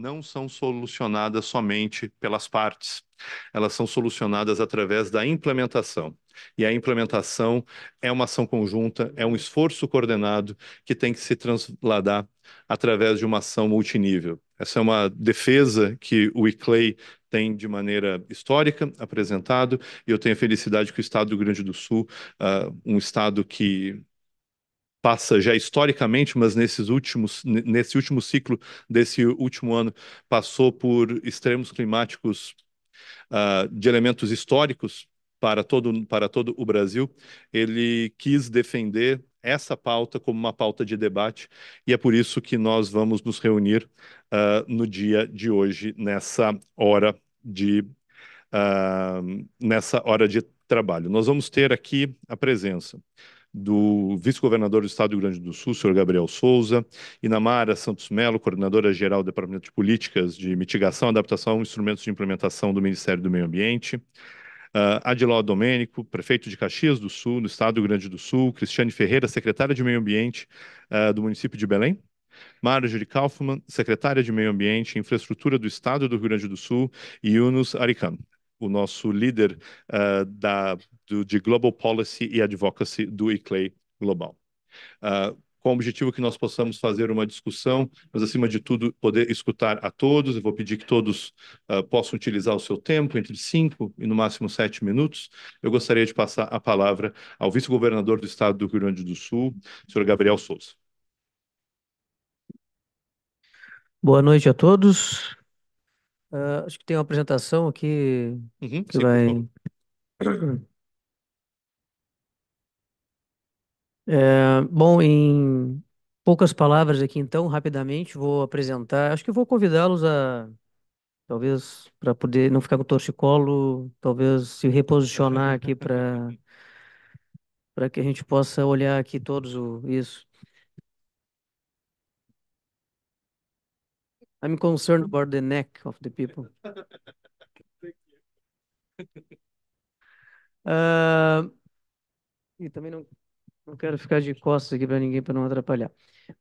não são solucionadas somente pelas partes, elas são solucionadas através da implementação. E a implementação é uma ação conjunta, é um esforço coordenado que tem que se transladar através de uma ação multinível. Essa é uma defesa que o ICLEI tem de maneira histórica apresentado, e eu tenho a felicidade que o Estado do Rio Grande do Sul, uh, um Estado que passa já historicamente, mas nesses últimos, nesse último ciclo desse último ano, passou por extremos climáticos uh, de elementos históricos para todo, para todo o Brasil, ele quis defender essa pauta como uma pauta de debate, e é por isso que nós vamos nos reunir uh, no dia de hoje, nessa hora de, uh, nessa hora de trabalho. Nós vamos ter aqui a presença do vice-governador do Estado do Rio Grande do Sul, senhor Gabriel Souza, Inamara Santos Melo, coordenadora-geral do Departamento de Políticas de Mitigação, Adaptação e Instrumentos de Implementação do Ministério do Meio Ambiente, Uh, Adiló Domênico, prefeito de Caxias do Sul, no Estado do Rio Grande do Sul, Cristiane Ferreira, secretária de Meio Ambiente uh, do município de Belém, Marjorie Kaufmann, secretária de Meio Ambiente e Infraestrutura do Estado do Rio Grande do Sul, e Yunus Aricano o nosso líder uh, da, do, de Global Policy e Advocacy do ICLEI Global. Uh, com o objetivo que nós possamos fazer uma discussão, mas acima de tudo poder escutar a todos. Eu vou pedir que todos uh, possam utilizar o seu tempo entre cinco e no máximo sete minutos. Eu gostaria de passar a palavra ao vice-governador do Estado do Rio Grande do Sul, senhor Gabriel Souza. Boa noite a todos. Ah, acho que tem uma apresentação aqui Uhum, que sim, por vai. É, bom, em poucas palavras aqui, então, rapidamente vou apresentar. Acho que vou convidá-los a, talvez, para poder não ficar com torcicolo, talvez se reposicionar aqui para para que a gente possa olhar aqui todos o, isso. I'm concerned uhum. about the neck of the people. Uh, e também não, não quero ficar de costas aqui para ninguém, para não atrapalhar.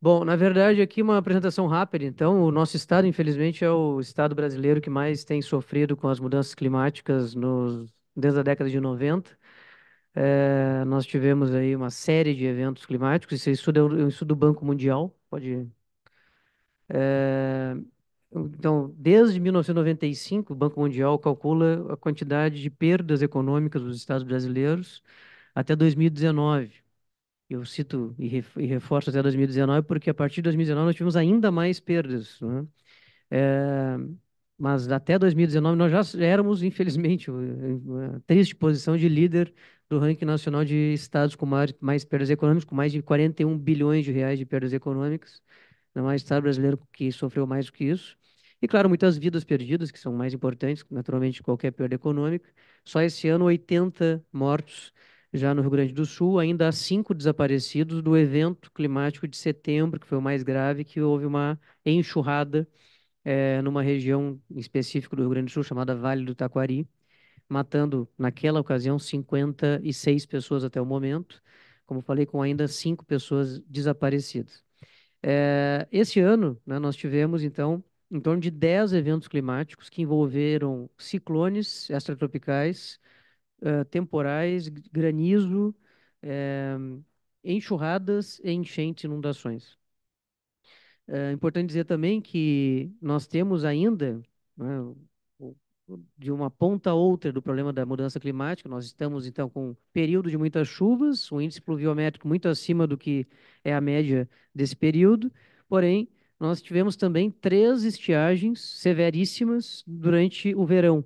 Bom, na verdade, aqui uma apresentação rápida. Então, o nosso estado, infelizmente, é o estado brasileiro que mais tem sofrido com as mudanças climáticas nos, desde a década de 90. É, nós tivemos aí uma série de eventos climáticos. Isso é estudo, é um estudo do Banco Mundial, pode ah, então, desde 1995, o Banco Mundial calcula a quantidade de perdas econômicas dos estados brasileiros até 2019. Eu cito e, reforço até 2019, porque a partir de 2019 nós tivemos ainda mais perdas. Né? É, mas até 2019 nós já éramos, infelizmente, uma triste posição de líder do ranking nacional de estados com mais, mais perdas econômicas, com mais de 41 bilhões de reais de perdas econômicas. Não há Estado brasileiro que sofreu mais do que isso. E, claro, muitas vidas perdidas, que são mais importantes, naturalmente, qualquer perda econômica. Só esse ano, 80 mortos já no Rio Grande do Sul. Ainda há cinco desaparecidos do evento climático de setembro, que foi o mais grave, que houve uma enxurrada é, numa região específica do Rio Grande do Sul, chamada Vale do Taquari, matando, naquela ocasião, 56 pessoas até o momento. Como falei, com ainda cinco pessoas desaparecidas. É, eh, este ano, né, nós tivemos, então, em torno de 10 eventos climáticos que envolveram ciclones extratropicais, uh, temporais, granizo, é, enxurradas, enchentes, inundações. É importante dizer também que nós temos ainda, né, de uma ponta a outra do problema da mudança climática. Nós estamos, então, com um período de muitas chuvas, um índice pluviométrico muito acima do que é a média desse período, porém, nós tivemos também três estiagens severíssimas durante o verão.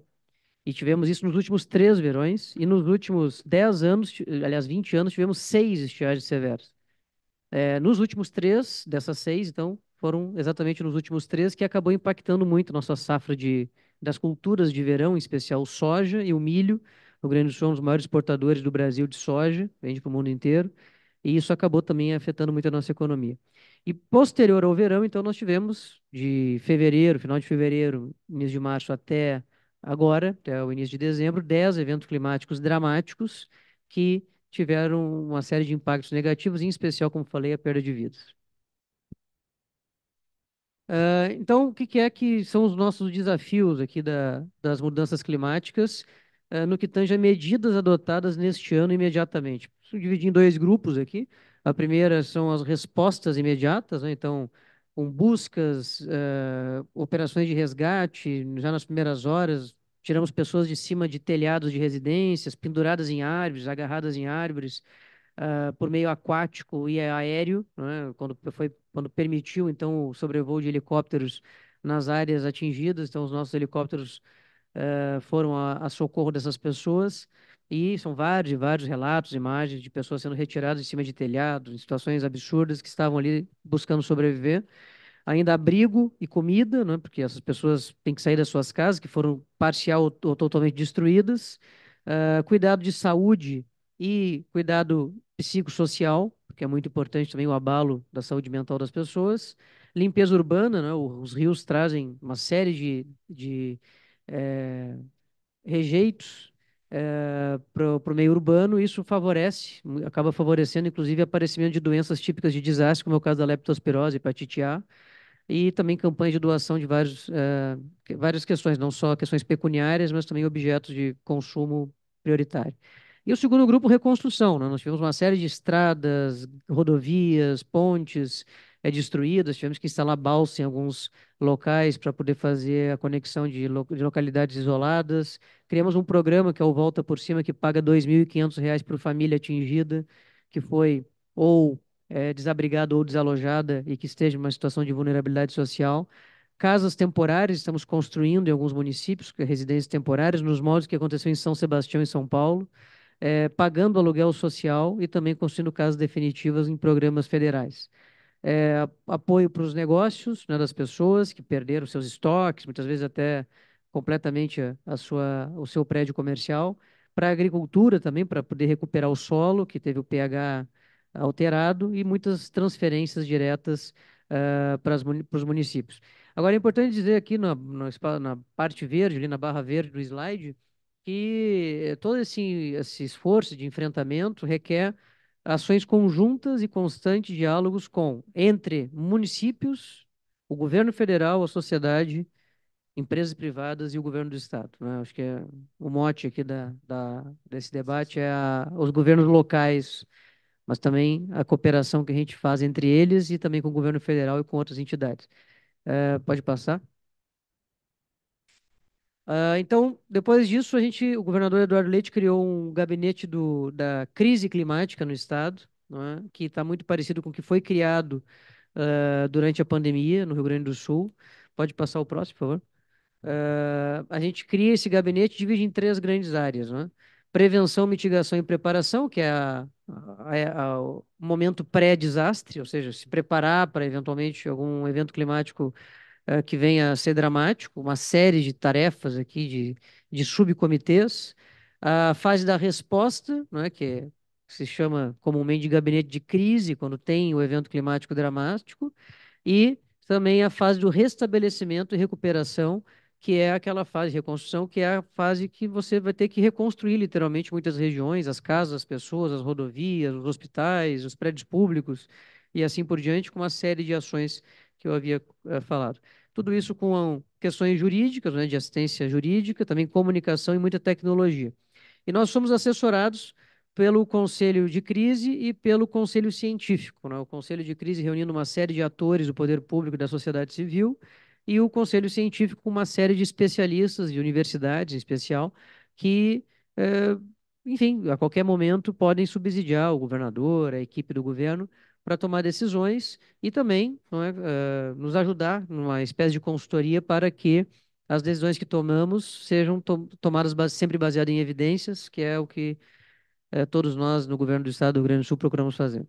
E tivemos isso nos últimos três verões, e nos últimos 10 anos, aliás, 20 anos, tivemos seis estiagens severas. É, nos últimos três, dessas seis, então, foram exatamente nos últimos três que acabou impactando muito nossa safra de, das culturas de verão, em especial soja e o milho. O Rio Grande do Sul é um dos maiores exportadores do Brasil de soja, vende para o mundo inteiro, e isso acabou também afetando muito a nossa economia. E posterior ao verão, então, nós tivemos de fevereiro, final de fevereiro, início de março até agora, até o início de dezembro, 10 eventos climáticos dramáticos que tiveram uma série de impactos negativos, em especial, como falei, a perda de vidas. Uh, então, o que, que, é que são os nossos desafios aqui da, das mudanças climáticas uh, no que tange a medidas adotadas neste ano imediatamente? Preciso dividir em dois grupos aqui. A primeira são as respostas imediatas, né? então, com buscas, uh, operações de resgate, já nas primeiras horas, tiramos pessoas de cima de telhados de residências, penduradas em árvores, agarradas em árvores, por meio aquático e aéreo, né? quando foi quando permitiu, então, o sobrevoo de helicópteros nas áreas atingidas. Então, os nossos helicópteros uh, foram a, a, socorro dessas pessoas. E são vários vários relatos, imagens de pessoas sendo retiradas em cima de telhados, em situações absurdas que estavam ali buscando sobreviver. Ainda abrigo e comida, né, porque essas pessoas têm que sair das suas casas, que foram parcial ou totalmente destruídas. Uh, cuidado de saúde e cuidado psicossocial, porque é muito importante também o abalo da saúde mental das pessoas. Limpeza urbana, né? os rios trazem uma série de, de é, rejeitos é, para o meio urbano, isso favorece, acaba favorecendo, inclusive, o aparecimento de doenças típicas de desastre, como é o caso da leptospirose, hepatite A, e também campanhas de doação de vários, é, várias questões, não só questões pecuniárias, mas também objetos de consumo prioritário. E o segundo grupo, reconstrução. Né? Nós tivemos uma série de estradas, rodovias, pontes é, destruídas, tivemos que instalar balsa em alguns locais para poder fazer a conexão de, lo de, localidades isoladas. Criamos um programa que é o Volta por Cima, que paga R$ 2.500 para a família atingida, que foi ou é, desabrigada ou desalojada e que esteja em uma situação de vulnerabilidade social casas temporárias, estamos construindo em alguns municípios, residências temporárias, nos moldes que aconteceu em São Sebastião e São Paulo é, pagando aluguel social e também construindo casas definitivas em programas federais. É, apoio para os negócios né, das pessoas que perderam seus estoques, muitas vezes até completamente a, a sua, o seu prédio comercial. Para a agricultura também, para poder recuperar o solo, que teve o pH alterado, e muitas transferências diretas uh, é, para, as, para os municípios. Agora, é importante dizer aqui na, na parte verde, ali na barra verde do slide, que todo esse, esse esforço de enfrentamento requer ações conjuntas e constantes diálogos com entre municípios, o governo federal, a sociedade, empresas privadas e o governo do estado. Né? Acho que é, o mote aqui da, da, desse debate é a, os governos locais, mas também a cooperação que a gente faz entre eles e também com o governo federal e com outras entidades. É, pode passar? Ah, então, depois disso, a gente, o governador Eduardo Leite criou um gabinete do, da crise climática no estado, é? que está muito parecido com o que foi criado uh, durante a pandemia no Rio Grande do Sul. Pode passar o próximo, por favor. Uh, a gente cria esse gabinete, divide em três grandes áreas, é? Prevenção, mitigação e preparação, que é a, a, é, a, o momento pré-desastre, ou seja, se preparar para eventualmente algum evento climático eh, que venha a ser dramático, uma série de tarefas aqui, de, de subcomitês, a fase da resposta, é que é, se chama comumente de gabinete de crise, quando tem o evento climático dramático, e também a fase do restabelecimento e recuperação, que é aquela fase de reconstrução, que é a fase que você vai ter que reconstruir literalmente muitas regiões, as casas, as pessoas, as rodovias, os hospitais, os prédios públicos e assim por diante, com uma série de ações que eu havia eh, falado. Tudo isso com questões jurídicas, né, de assistência jurídica, também comunicação e muita tecnologia. E nós somos assessorados pelo Conselho de Crise e pelo Conselho Científico. Né? O Conselho de Crise reunindo uma série de atores do poder público e da sociedade civil e o Conselho Científico com uma série de especialistas, de universidades em especial, que, é, enfim, a qualquer momento podem subsidiar o governador, a equipe do governo, para tomar decisões e também é, uh, nos ajudar numa espécie de consultoria para que as decisões que tomamos sejam to tomadas base sempre baseadas em evidências, que é o que uh, todos nós no governo do Estado do Rio Grande do Sul procuramos fazer.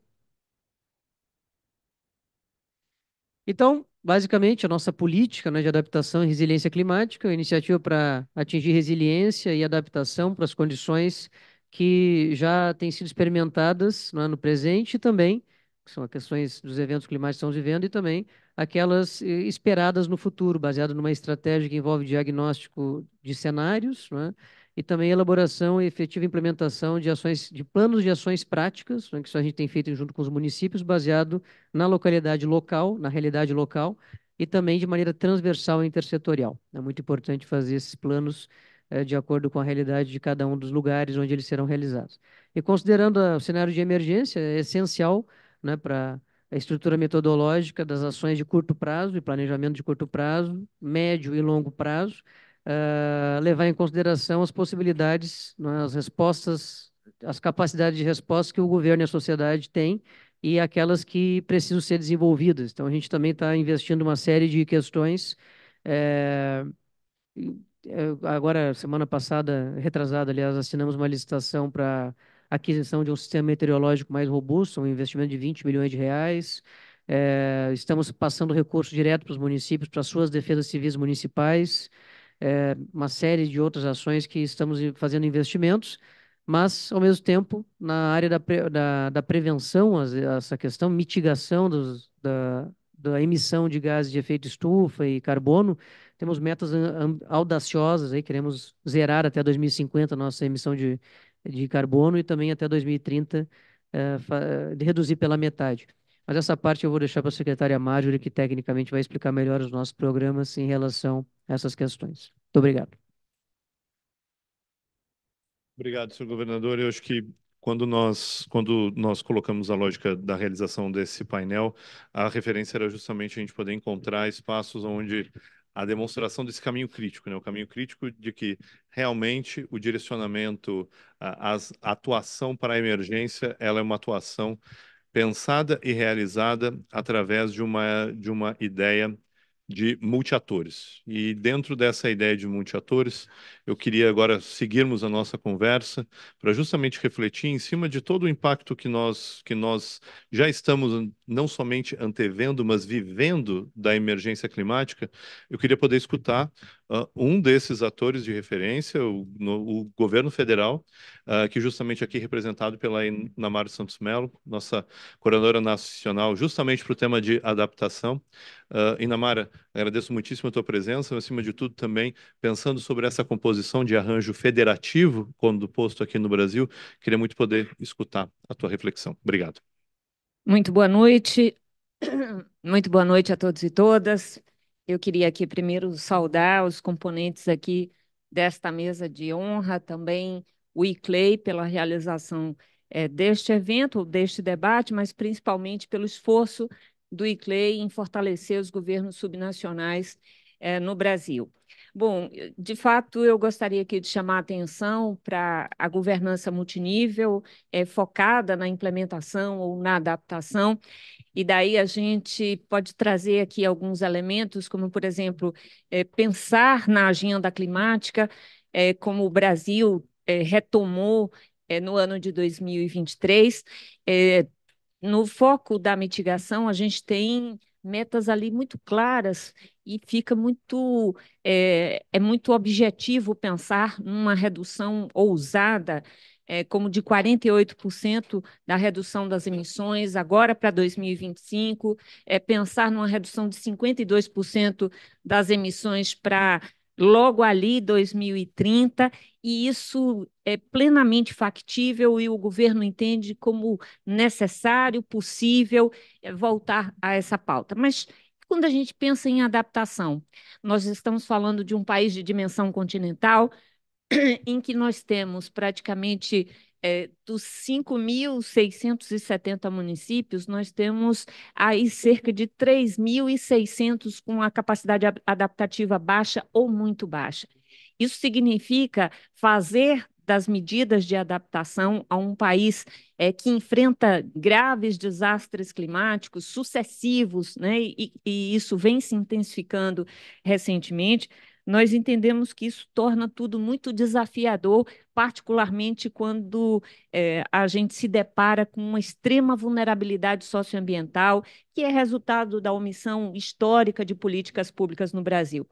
Então, basicamente, a nossa política né, de adaptação e resiliência climática é a iniciativa para atingir resiliência e adaptação para as condições que já têm sido experimentadas né, no presente e também que são as questões dos eventos climáticos que estamos vivendo, e também aquelas eh, esperadas no futuro, baseado numa estratégia que envolve diagnóstico de cenários, né? e também elaboração e efetiva implementação de ações, de planos de ações práticas, né? que isso a gente tem feito junto com os municípios, baseado na localidade local, na realidade local, e também de maneira transversal e intersetorial. É muito importante fazer esses planos eh, de acordo com a realidade de cada um dos lugares onde eles serão realizados. E considerando o cenário de emergência, é essencial né, para a estrutura metodológica das ações de curto prazo e planejamento de curto prazo, médio e longo prazo, uh, levar em consideração as possibilidades, né, as respostas, as capacidades de resposta que o governo e a sociedade têm e aquelas que precisam ser desenvolvidas. Então, a gente também está investindo uma série de questões. É, agora, semana passada, retrasada, aliás, assinamos uma licitação para aquisição de um sistema meteorológico mais robusto, um investimento de 20 milhões de reais. É, estamos passando recursos direto para os municípios, para suas defesas civis municipais, é, uma série de outras ações que estamos fazendo investimentos, mas, ao mesmo tempo, na área da, pre, da, da, prevenção, essa questão, mitigação dos, da, da emissão de gases de efeito estufa e carbono, temos metas audaciosas aí, queremos zerar até 2050 a nossa emissão de, de carbono e também até 2030 de eh, eh, reduzir pela metade. Mas essa parte eu vou deixar para a secretária Marjorie, que tecnicamente vai explicar melhor os nossos programas em relação a essas questões. Muito obrigado. Obrigado, senhor governador. Eu acho que quando nós, quando nós colocamos a lógica da realização desse painel, a referência era justamente a gente poder encontrar espaços onde a demonstração desse caminho crítico, né? o caminho crítico de que realmente o direcionamento, a, a atuação para a emergência, ela é uma atuação pensada e realizada através de uma, de uma ideia de multiatores. E dentro dessa ideia de multiatores, eu queria agora seguirmos a nossa conversa para justamente refletir em cima de todo o impacto que nós que nós já estamos não somente antevendo, mas vivendo da emergência climática. Eu queria poder escutar uh, um desses atores de referência, o, no, o governo federal, uh, que justamente aqui representado pela Namara Santos Melo, nossa coordenadora nacional, justamente para o tema de adaptação. Uh, ah, Inamara, agradeço muitíssimo a tua presença, mas, acima de tudo também pensando sobre essa composição de arranjo federativo, quando posto aqui no Brasil, queria muito poder escutar a tua reflexão. Obrigado. Muito boa noite, muito boa noite a todos e todas. Eu queria aqui primeiro saudar os componentes aqui desta mesa de honra, também o ICLEI pela realização é, deste evento, deste debate, mas principalmente pelo esforço do ICLEI em fortalecer os governos subnacionais eh, no Brasil. Bom, de fato, eu gostaria aqui de chamar a atenção para a governança multinível eh, focada na implementação ou na adaptação, e daí a gente pode trazer aqui alguns elementos, como, por exemplo, eh, pensar na agenda climática, como o Brasil retomou no ano de 2023, no foco da mitigação, a gente tem metas ali muito claras e fica muito é, é muito objetivo pensar numa redução ousada é, como de 48% da redução das emissões agora para 2025 é pensar numa redução de 52% das emissões para logo ali 2030, e isso é plenamente factível e o governo entende como necessário, possível eh, voltar a essa pauta. Mas quando a gente pensa em adaptação, nós estamos falando de um país de dimensão continental em que nós temos praticamente é, dos 5.670 municípios, nós temos aí cerca de 3.600 com a capacidade adaptativa baixa ou muito baixa. Isso significa fazer das medidas de adaptação a um país é, que enfrenta graves desastres climáticos sucessivos, né, e, e isso vem se intensificando recentemente, nós entendemos que isso torna tudo muito desafiador, particularmente quando é, a gente se depara com uma extrema vulnerabilidade socioambiental, que é resultado da omissão histórica de políticas públicas no Brasil.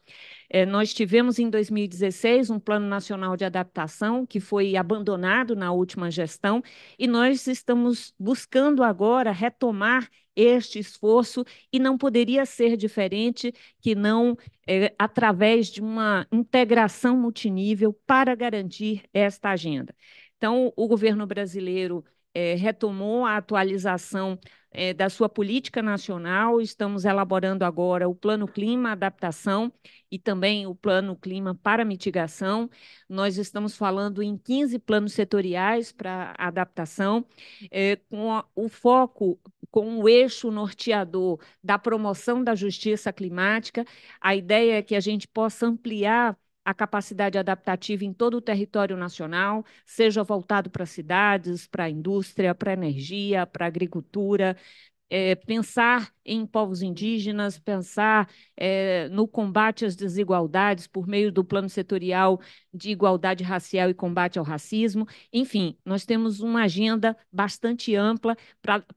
É, nós tivemos em 2016 um Plano Nacional de Adaptação, que foi abandonado na última gestão, e nós estamos buscando agora retomar este esforço e não poderia ser diferente que não é, através de uma integração multinível para garantir esta agenda. Então, o governo brasileiro é, retomou a atualização é, da sua política nacional, estamos elaborando agora o Plano Clima Adaptação e também o Plano Clima para Mitigação. Nós estamos falando em 15 planos setoriais para adaptação, é, com a, o foco com o eixo norteador da promoção da justiça climática. A ideia é que a gente possa ampliar a capacidade adaptativa em todo o território nacional, seja voltado para cidades, para a indústria, para a energia, para a agricultura, é, pensar em povos indígenas, pensar é, no combate às desigualdades por meio do plano setorial de igualdade racial e combate ao racismo. Enfim, nós temos uma agenda bastante ampla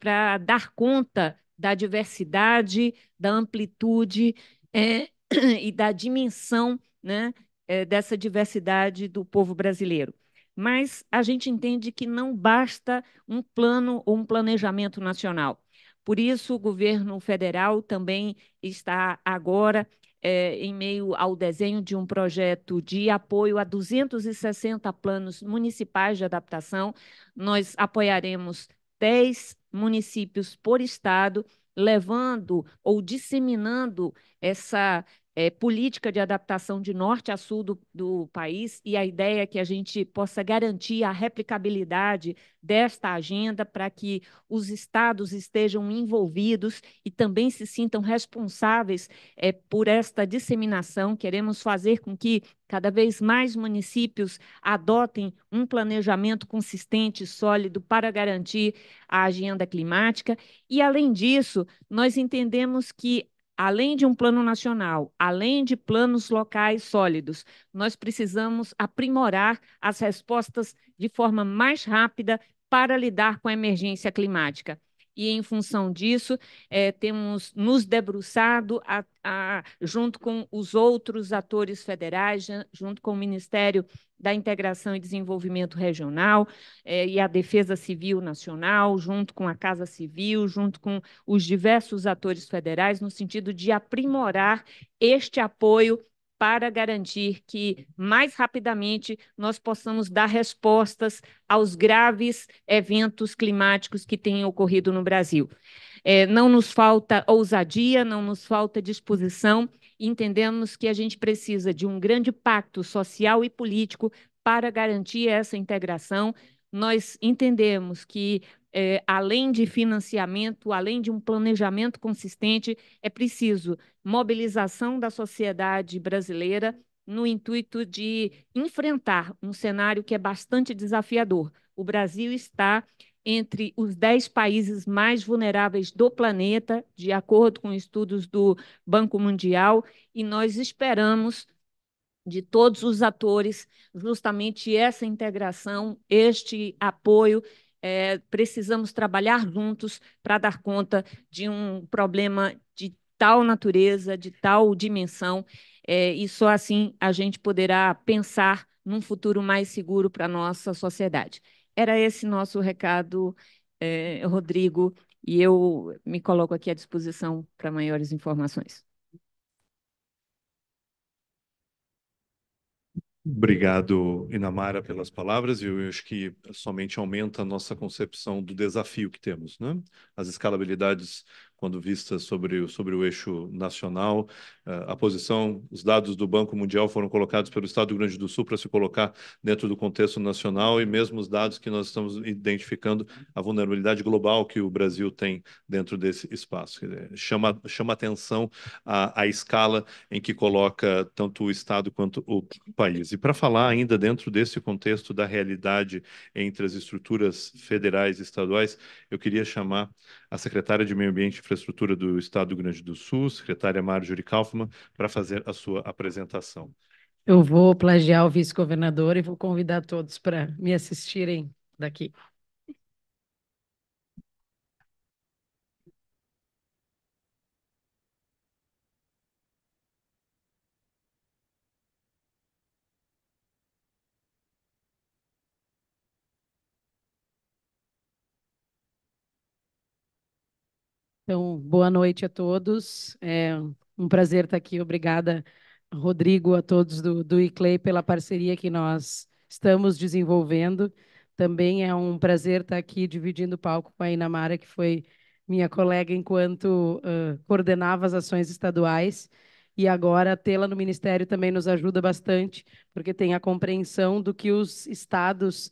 para dar conta da diversidade, da amplitude é, e da dimensão né, é, dessa diversidade do povo brasileiro mas a gente entende que não basta um plano ou um planejamento nacional. Por isso, o governo federal também está agora é, em meio ao desenho de um projeto de apoio a 260 planos municipais de adaptação. Nós apoiaremos 10 municípios por estado, levando ou disseminando essa, é, política de adaptação de norte a sul do, do país e a ideia é que a gente possa garantir a replicabilidade desta agenda para que os estados estejam envolvidos e também se sintam responsáveis é, por esta disseminação. Queremos fazer com que cada vez mais municípios adotem um planejamento consistente e sólido para garantir a agenda climática. E, além disso, nós entendemos que além de um plano nacional, além de planos locais sólidos, nós precisamos aprimorar as respostas de forma mais rápida para lidar com a emergência climática e em função disso é, temos nos debruçado a, a, junto com os outros atores federais, junto com o Ministério da Integração e Desenvolvimento Regional é, e a Defesa Civil Nacional, junto com a Casa Civil, junto com os diversos atores federais, no sentido de aprimorar este apoio para garantir que mais rapidamente nós possamos dar respostas aos graves eventos climáticos que têm ocorrido no Brasil. É, não nos falta ousadia, não nos falta disposição, entendemos que a gente precisa de um grande pacto social e político para garantir essa integração. Nós entendemos que é, além de financiamento, além de um planejamento consistente, é preciso mobilização da sociedade brasileira no intuito de enfrentar um cenário que é bastante desafiador. O Brasil está entre os 10 países mais vulneráveis do planeta, de acordo com estudos do Banco Mundial, e nós esperamos de todos os atores justamente essa integração, este apoio é, precisamos trabalhar juntos para dar conta de um problema de tal natureza, de tal dimensão, é, e só assim a gente poderá pensar num futuro mais seguro para a nossa sociedade. Era esse nosso recado, é, Rodrigo, e eu me coloco aqui à disposição para maiores informações. Obrigado, Inamara, pelas palavras. Eu acho que somente aumenta a nossa concepção do desafio que temos. Né? As escalabilidades quando vista sobre, sobre o eixo nacional. Eh, a posição, os dados do Banco Mundial foram colocados pelo Estado do Rio Grande do Sul para se colocar dentro do contexto nacional e mesmo os dados que nós estamos identificando, a vulnerabilidade global que o Brasil tem dentro desse espaço. Chama, chama atenção a, a escala em que coloca tanto o Estado quanto o país. E para falar ainda dentro desse contexto da realidade entre as estruturas federais e estaduais, eu queria chamar a secretária de Meio Ambiente e Infraestrutura do Estado do Rio Grande do Sul, secretária Marjorie Kaufmann, para fazer a sua apresentação. Eu vou plagiar o vice-governador e vou convidar todos para me assistirem daqui. Então, boa noite a todos. É um prazer estar aqui. Obrigada, Rodrigo, a todos do, do ICLEI pela parceria que nós estamos desenvolvendo. Também é um prazer estar aqui dividindo o palco com a Inamara, que foi minha colega enquanto uh, coordenava as ações estaduais. E agora tê-la no Ministério também nos ajuda bastante, porque tem a compreensão do que os estados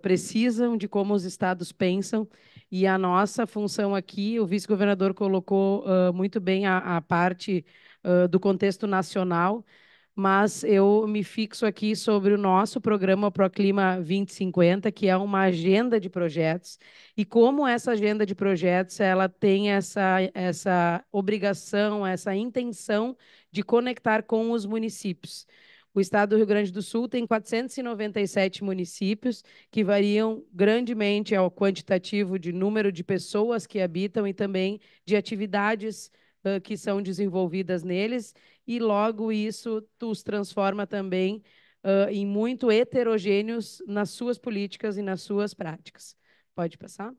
precisam, de como os estados pensam, e a nossa função aqui, o vice-governador colocou uh, muito bem a, a parte uh, do contexto nacional, mas eu me fixo aqui sobre o nosso programa Proclima 2050, que é uma agenda de projetos, e como essa agenda de projetos ela tem essa, essa obrigação, essa intenção de conectar com os municípios. O estado do Rio Grande do Sul tem 497 municípios, que variam grandemente ao quantitativo de número de pessoas que habitam e também de atividades uh, que são desenvolvidas neles, e logo isso os transforma também uh, em muito heterogêneos nas suas políticas e nas suas práticas. Pode passar?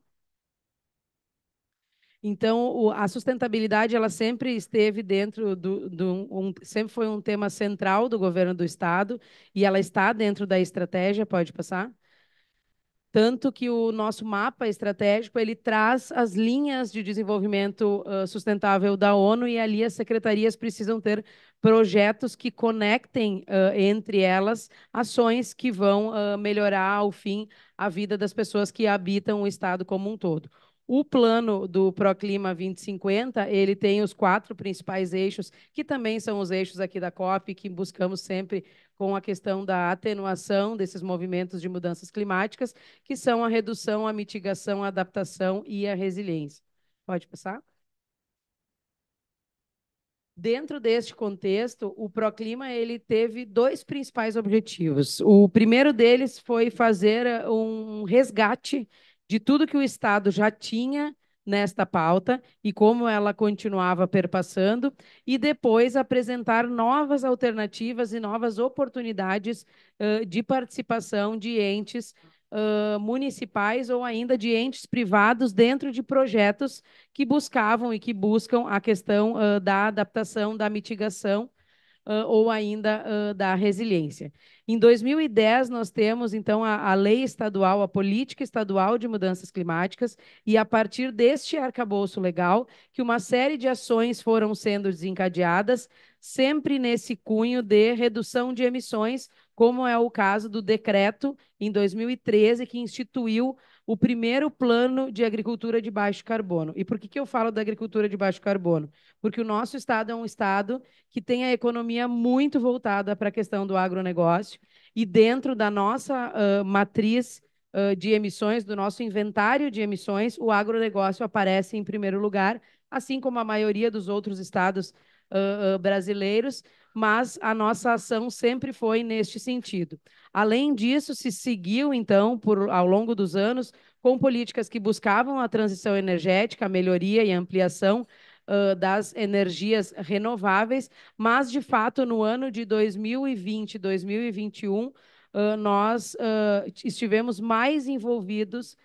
Então, o, a sustentabilidade ela sempre esteve dentro do, do um, sempre foi um tema central do governo do estado e ela está dentro da estratégia. Pode passar. Tanto que o nosso mapa estratégico ele traz as linhas de desenvolvimento uh, sustentável da ONU e ali as secretarias precisam ter projetos que conectem uh, entre elas ações que vão uh, melhorar, ao fim, a vida das pessoas que habitam o Estado como um todo. O plano do Proclima 2050, ele tem os quatro principais eixos, que também são os eixos aqui da COP, que buscamos sempre com a questão da atenuação desses movimentos de mudanças climáticas, que são a redução, a mitigação, a adaptação e a resiliência. Pode passar? Dentro deste contexto, o Proclima ele teve dois principais objetivos. O primeiro deles foi fazer eh, um resgate de tudo que o Estado já tinha nesta pauta e como ela continuava perpassando, e depois apresentar novas alternativas e novas oportunidades uh, de participação de entes uh, municipais ou ainda de entes privados dentro de projetos que buscavam e que buscam a questão uh, da adaptação, da mitigação uh, ou ainda uh, da resiliência. Em 2010, nós temos, então, a, a, lei estadual, a política estadual de mudanças climáticas, e a partir deste arcabouço legal, que uma série de ações foram sendo desencadeadas, sempre nesse cunho de redução de emissões, como é o caso do decreto em 2013, que instituiu o primeiro plano de agricultura de baixo carbono. E por que, que eu falo da agricultura de baixo carbono? Porque o nosso estado é um estado que tem a economia muito voltada para a questão do agronegócio e dentro da nossa uh, matriz uh, de emissões, do nosso inventário de emissões, o agronegócio aparece em primeiro lugar, assim como a maioria dos outros estados uh, brasileiros, mas a nossa ação sempre foi neste sentido. Além disso, se seguiu, então, por, ao longo dos anos, com políticas que buscavam a transição energética, a melhoria e ampliação uh, das energias renováveis, mas, de fato, no ano de 2020 2021, uh, nós uh, estivemos mais envolvidos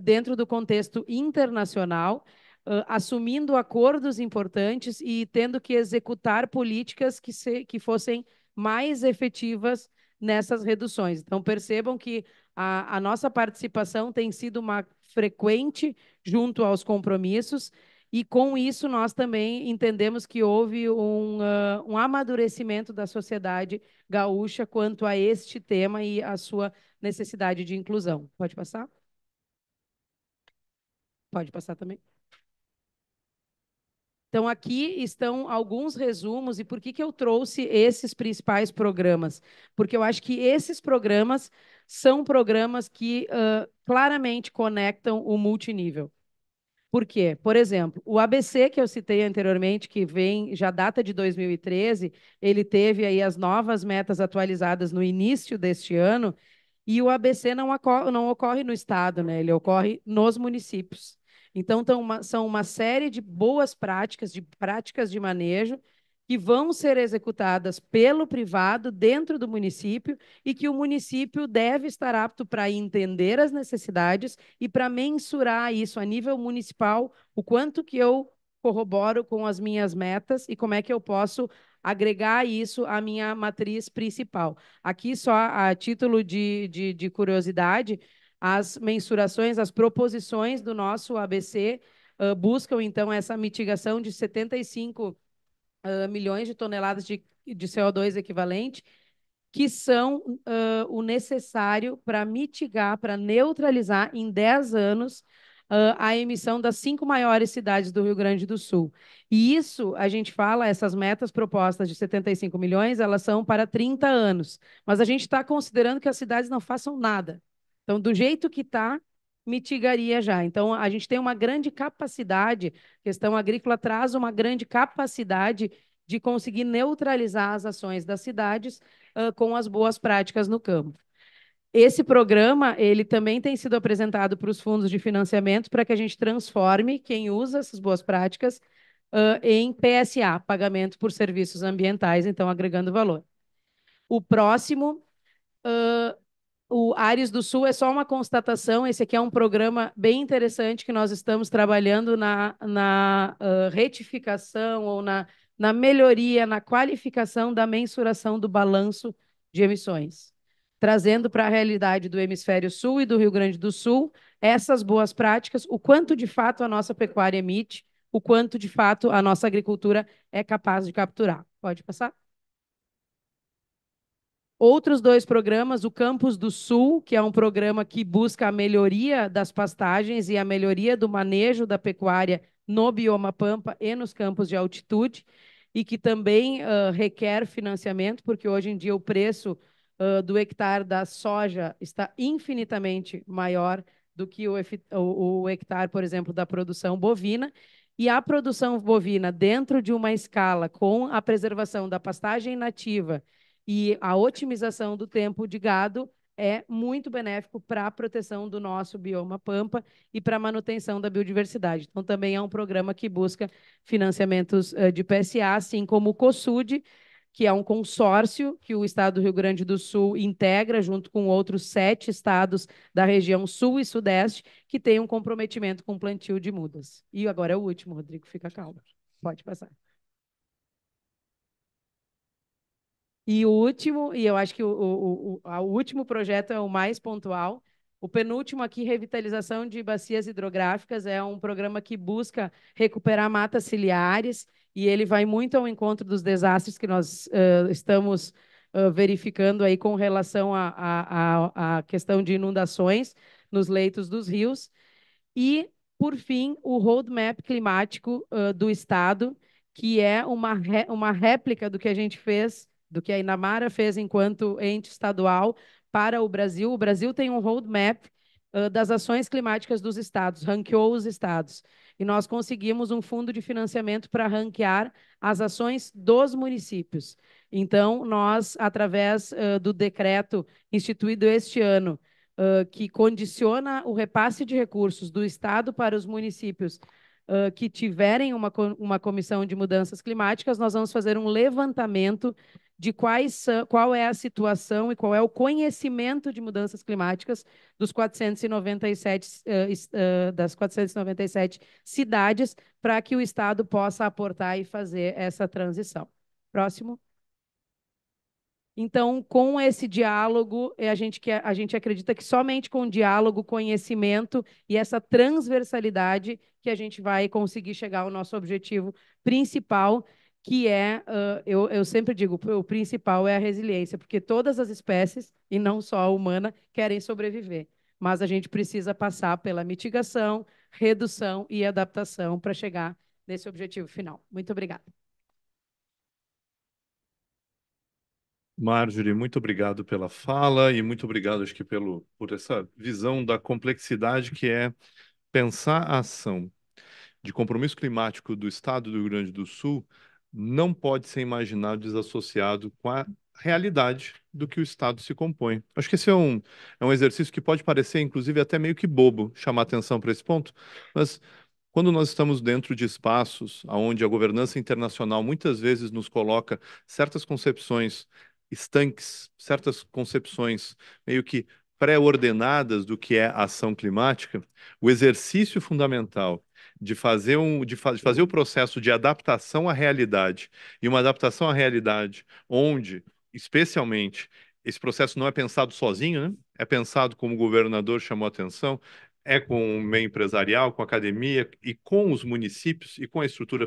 dentro do contexto internacional uh, assumindo acordos importantes e tendo que executar políticas que, se, que fossem mais efetivas nessas reduções. Então, percebam que a, a nossa participação tem sido uma frequente junto aos compromissos, e com isso nós também entendemos que houve um, uh, um amadurecimento da sociedade gaúcha quanto a este tema e a sua necessidade de inclusão. Pode passar? Pode passar também. Então, aqui estão alguns resumos e por que, que eu trouxe esses principais programas? Porque eu acho que esses programas são programas que uh, claramente conectam o multinível. Por quê? Por exemplo, o ABC que eu citei anteriormente, que vem já data de 2013, ele teve aí as novas metas atualizadas no início deste ano, e o ABC não, ocorre, não ocorre no estado, né? ele ocorre nos municípios. Então, uma, são uma série de boas práticas, de práticas de manejo, que vão ser executadas pelo privado dentro do município e que o município deve estar apto para entender as necessidades e para mensurar isso a nível municipal, o quanto que eu corroboro com as minhas metas e como é que eu posso agregar isso à minha matriz principal. Aqui, só a título de, de, de curiosidade, as mensurações, as proposições do nosso ABC uh, buscam, então, essa mitigação de 75 uh, milhões de toneladas de, de CO2 equivalente, que são uh, o necessário para mitigar, para neutralizar em 10 anos Uh, a emissão das cinco maiores cidades do Rio Grande do Sul. E isso, a gente fala, essas metas propostas de 75 milhões, elas são para 30 anos. Mas a gente está considerando que as cidades não façam nada. Então, do jeito que está, mitigaria já. Então, a gente tem uma grande capacidade, a questão agrícola traz uma grande capacidade de conseguir neutralizar as ações das cidades uh, com as boas práticas no campo. Esse programa ele também tem sido apresentado para os fundos de financiamento para que a gente transforme quem usa essas boas práticas uh, em PSA, pagamento por serviços ambientais, então agregando valor. O próximo uh, o Ares do Sul é só uma constatação. Esse aqui é um programa bem interessante que nós estamos trabalhando na, na uh, retificação ou na, na melhoria, na qualificação da mensuração do balanço de emissões, trazendo para a realidade do Hemisfério Sul e do Rio Grande do Sul essas boas práticas, o quanto de fato a nossa pecuária emite, o quanto de fato a nossa agricultura é capaz de capturar. Pode passar? Outros dois programas, o Campus do Sul, que é um programa que busca a melhoria das pastagens e a melhoria do manejo da pecuária no bioma pampa e nos campos de altitude, e que também uh, requer financiamento, porque hoje em dia o preço uh, do hectare da soja está infinitamente maior do que o, o, o hectare, por exemplo, da produção bovina. E a produção bovina, dentro de uma escala com a preservação da pastagem nativa e a otimização do tempo de gado é muito benéfico para a proteção do nosso bioma pampa e para a manutenção da biodiversidade. Então, também é um programa que busca financiamentos eh, de PSA, assim como o COSUD, que é um consórcio que o Estado do Rio Grande do Sul integra, junto com outros sete estados da região sul e sudeste, que tem um comprometimento com o plantio de mudas. E agora é o último, Rodrigo, fica calmo. Pode passar. E o último, e eu acho que o, o, o, o último projeto é o mais pontual, o penúltimo aqui, revitalização de bacias hidrográficas, é um programa que busca recuperar matas ciliares e ele vai muito ao encontro dos desastres que nós uh, estamos uh, verificando aí com relação à questão de inundações nos leitos dos rios. E, por fim, o roadmap climático uh, do Estado, que é uma, ré, uma réplica do que a gente fez do que a Inamara fez enquanto ente estadual para o Brasil. O Brasil tem um roadmap uh, das ações climáticas dos estados, ranqueou os estados. E nós conseguimos um fundo de financiamento para ranquear as ações dos municípios. Então, nós, através uh, do decreto instituído este ano, uh, que condiciona o repasse de recursos do Estado para os municípios Uh, que tiverem uma, uma comissão de mudanças climáticas, nós vamos fazer um levantamento de quais, qual é a situação e qual é o conhecimento de mudanças climáticas dos 497, uh, uh, das 497 cidades para que o Estado possa aportar e fazer essa transição. Próximo. Então, com esse diálogo, eh, a gente, a gente acredita que somente com diálogo, conhecimento e essa transversalidade que a gente vai conseguir chegar ao nosso objetivo principal, que é, uh, eu, eu sempre digo, o principal é a resiliência, porque todas as espécies, e não só a humana, querem sobreviver. Mas a gente precisa passar pela mitigação, redução e adaptação para chegar nesse objetivo final. Muito obrigada. Marjorie, muito obrigado pela fala e muito obrigado, acho que, pelo, por essa visão da complexidade que é pensar a ação de compromisso climático do Estado do Rio Grande do Sul não pode ser imaginado desassociado com a realidade do que o Estado se compõe. Acho que esse é um, é um exercício que pode parecer, inclusive, até meio que bobo chamar atenção para esse ponto, mas quando nós estamos dentro de espaços onde a governança internacional muitas vezes nos coloca certas concepções estanques, certas concepções meio que pré-ordenadas do que é ação climática, o exercício fundamental de fazer, um, de, fa de fazer o processo de adaptação à realidade. E uma adaptação à realidade onde, especialmente, esse processo não é pensado sozinho, né? é pensado como o governador chamou a atenção, é com o meio empresarial, com a academia e com os municípios e com a estrutura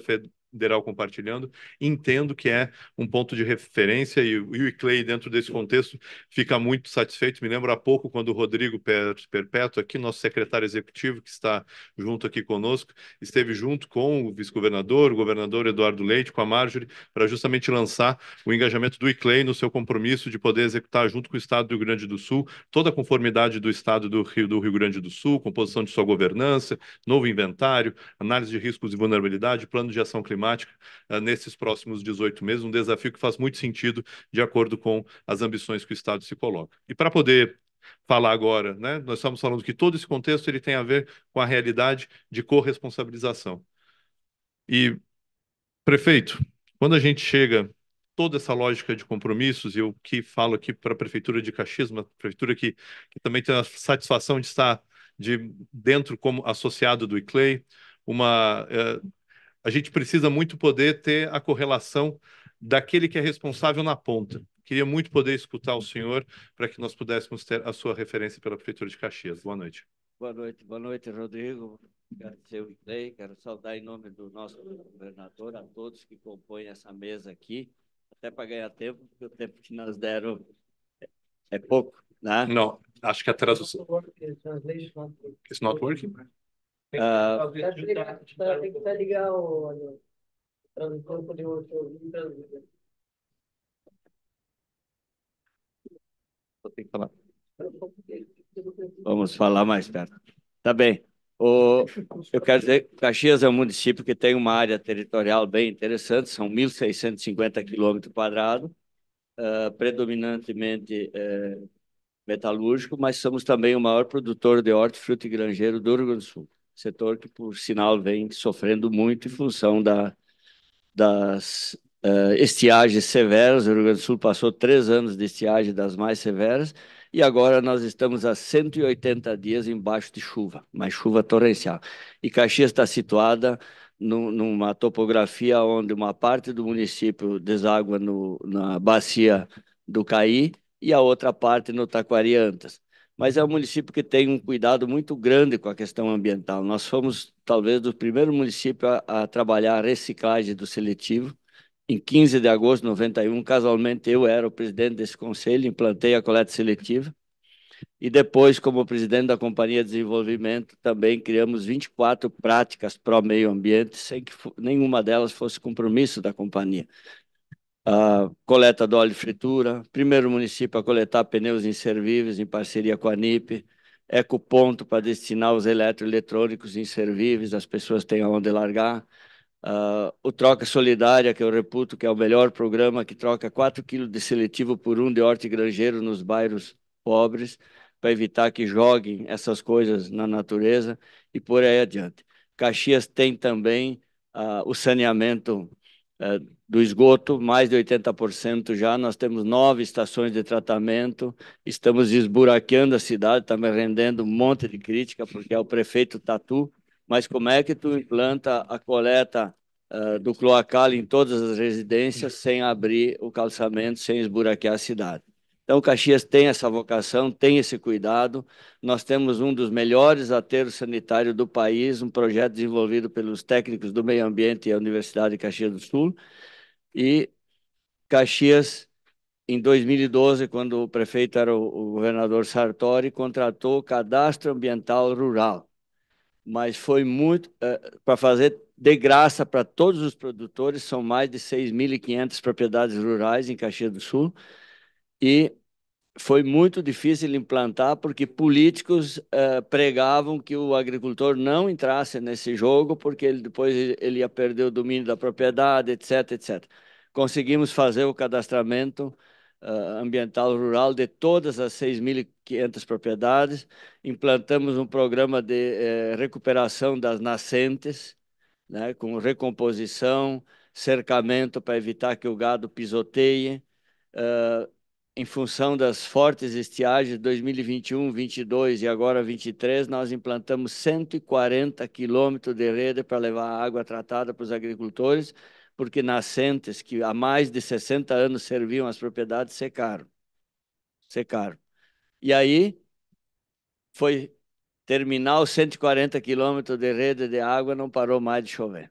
Deral compartilhando. Entendo que é um ponto de referência e, e o Clay, dentro desse contexto, fica muito satisfeito. Me lembro há pouco quando o Rodrigo per, Perpétuo, aqui, nosso secretário executivo, que está junto aqui conosco, esteve junto com o vice-governador, o governador Eduardo Leite, com a Marjorie, para justamente lançar o engajamento do ICLEI no seu compromisso de poder executar, junto com o Estado do Rio Grande do Sul, toda a conformidade do Estado do Rio, do Rio Grande do Sul, composição de sua governança, novo inventário, análise de riscos e vulnerabilidade, plano de ação climática climática uh, nesses próximos 18 meses, um desafio que faz muito sentido de acordo com as ambições que o Estado se coloca. E para poder falar agora, né, nós estamos falando que todo esse contexto ele tem a ver com a realidade de corresponsabilização. E, prefeito, quando a gente chega toda essa lógica de compromissos, e eu que falo aqui para a Prefeitura de Caxias, uma prefeitura que, que também tem a satisfação de estar de dentro como associado do ICLEI, uma, eh, a gente precisa muito poder ter a correlação daquele que é responsável na ponta. Queria muito poder escutar o senhor para que nós pudéssemos ter a sua referência pela Prefeitura de Caxias. Boa noite. Boa noite, boa noite, Rodrigo. Agradecer o IPEI, quero saudar em nome do nosso governador, a todos que compõem essa mesa aqui, até para ganhar tempo, porque o tempo que nós deram é pouco, né? Não, acho que é atrasou. It's not working. Vamos falar mais perto. Tá bem. O, eu quero dizer que Caxias é um município que tem uma área territorial bem interessante, são 1.650 quilômetros quadrados, uh, predominantemente uh, metalúrgico, mas somos também o maior produtor de hortifruti granjeiro do Rio Grande do Sul setor que, por sinal, vem sofrendo muito em função da, das uh, estiagens severas. O Rio Grande do Sul passou três anos de estiagem das mais severas e agora nós estamos a 180 dias embaixo de chuva, mas chuva torrencial. E Caxias está situada numa topografia onde uma parte do município deságua no, na bacia do Caí e a outra parte no Antas mas é um município que tem um cuidado muito grande com a questão ambiental. Nós fomos, talvez, do primeiro município a, a trabalhar a reciclagem do seletivo. Em 15 de agosto de 91, casualmente, eu era o presidente desse conselho, implantei a coleta seletiva. E depois, como presidente da Companhia de Desenvolvimento, também criamos 24 práticas pró meio ambiente, sem que nenhuma delas fosse compromisso da companhia a coleta do óleo de fritura, primeiro município a coletar pneus inservíveis em parceria com a NIP, ecoponto para destinar os eletroeletrônicos inservíveis, as pessoas têm onde largar, uh, o Troca Solidária, que eu reputo que é o melhor programa, que troca 4 quilos de seletivo por um de hortigranjeiro nos bairros pobres, para evitar que joguem essas coisas na natureza e por aí adiante. Caxias tem também uh, o saneamento é, do esgoto, mais de 80% já. Nós temos nove estações de tratamento, estamos esburaqueando a cidade, tá estamos rendendo um monte de crítica, porque é o prefeito Tatu. Mas como é que tu implanta a coleta uh, do cloacal em todas as residências sem abrir o calçamento, sem esburaquear a cidade? Então, Caxias tem essa vocação, tem esse cuidado. Nós temos um dos melhores aterros sanitários do país, um projeto desenvolvido pelos técnicos do meio ambiente e a Universidade de Caxias do Sul. E Caxias, em 2012, quando o prefeito era o, o governador Sartori, contratou o cadastro ambiental rural. Mas foi muito é, para fazer de graça para todos os produtores, são mais de 6.500 propriedades rurais em Caxias do Sul. E foi muito difícil implantar porque políticos eh, pregavam que o agricultor não entrasse nesse jogo porque ele, depois ele ia perder o domínio da propriedade, etc, etc. Conseguimos fazer o cadastramento eh, ambiental rural de todas as 6.500 propriedades, implantamos um programa de eh, recuperação das nascentes, né, com recomposição, cercamento para evitar que o gado pisoteie, Uh, em função das fortes estiagens de 2021, 22 e agora 23, nós implantamos 140 quilômetros de rede para levar água tratada para os agricultores, porque nascentes que há mais de 60 anos serviam as propriedades secaram. Secaram. E aí foi terminar os 140 quilômetros de rede de água, não parou mais de chover.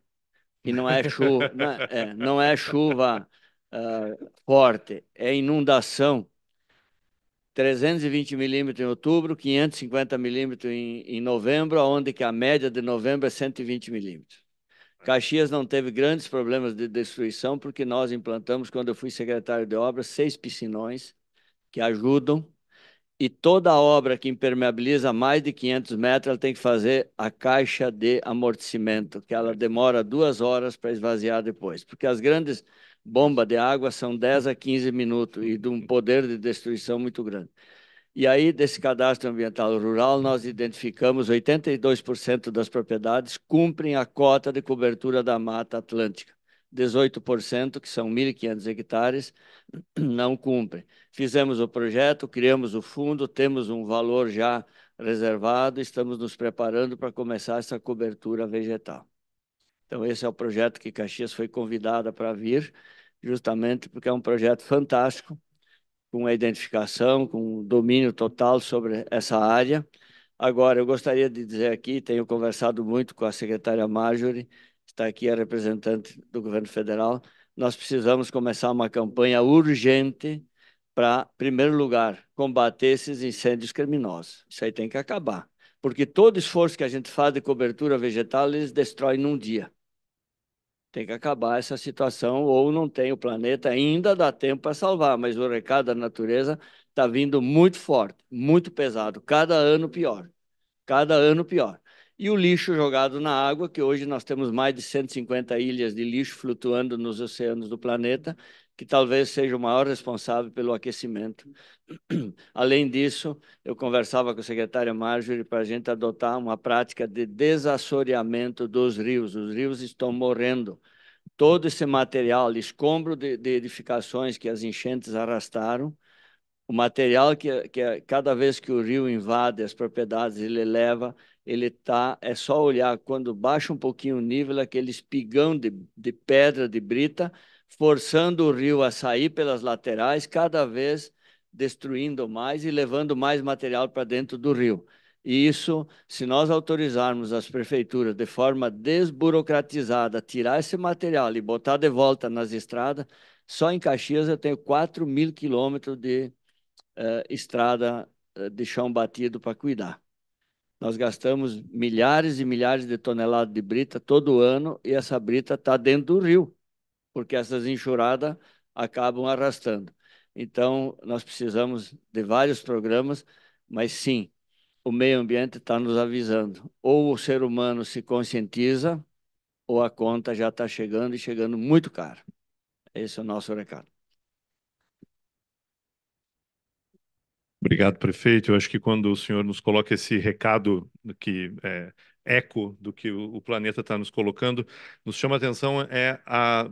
E não é chuva, não é, é, não é chuva uh, ah, forte, é inundação. 320 milímetros em outubro, 550 milímetros em, em novembro, onde que a média de novembro é 120 milímetros. Caxias não teve grandes problemas de destruição, porque nós implantamos, quando eu fui secretário de obras, seis piscinões que ajudam, e toda obra que impermeabiliza mais de 500 metros, ela tem que fazer a caixa de amortecimento, que ela demora duas horas para esvaziar depois, porque as grandes bomba de água são 10 a 15 minutos e de um poder de destruição muito grande. E aí, desse cadastro ambiental rural, nós identificamos 82% das propriedades cumprem a cota de cobertura da Mata Atlântica. 18%, que são 1.500 hectares, não cumprem. Fizemos o projeto, criamos o fundo, temos um valor já reservado, estamos nos preparando para começar essa cobertura vegetal. Então, esse é o projeto que Caxias foi convidada para vir, justamente porque é um projeto fantástico, com a identificação, com o domínio total sobre essa área. Agora, eu gostaria de dizer aqui, tenho conversado muito com a secretária Marjorie, está aqui a representante do governo federal, nós precisamos começar uma campanha urgente para, em primeiro lugar, combater esses incêndios criminosos. Isso aí tem que acabar. Porque todo esforço que a gente faz de cobertura vegetal, eles destroem num dia. Tem que acabar essa situação, ou não tem o planeta, ainda dá tempo para salvar, mas o recado da natureza está vindo muito forte, muito pesado, cada ano pior, cada ano pior. E o lixo jogado na água, que hoje nós temos mais de 150 ilhas de lixo flutuando nos oceanos do planeta, que talvez seja o maior responsável pelo aquecimento. Além disso, eu conversava com a secretária Marjorie para a gente adotar uma prática de desassoreamento dos rios. Os rios estão morrendo. Todo esse material, escombro de, de edificações que as enchentes arrastaram, o material que, que é, cada vez que o rio invade as propriedades, ele leva, ele tá é só olhar quando baixa um pouquinho o nível aquele espigão de, de pedra de brita forçando o rio a sair pelas laterais, cada vez destruindo mais e levando mais material para dentro do rio. E isso, se nós autorizarmos as prefeituras de forma desburocratizada tirar esse material e botar de volta nas estradas, só em Caxias eu tenho 4 mil quilômetros de eh, estrada eh, de chão batido para cuidar. Nós gastamos milhares e milhares de toneladas de brita todo ano e essa brita está dentro do rio porque essas enxurradas acabam arrastando. Então, nós precisamos de vários programas, mas sim, o meio ambiente está nos avisando. Ou o ser humano se conscientiza, ou a conta já está chegando e chegando muito cara. Esse é o nosso recado. Obrigado, prefeito. Eu acho que quando o senhor nos coloca esse recado que é eco do que o planeta está nos colocando, nos chama a atenção é a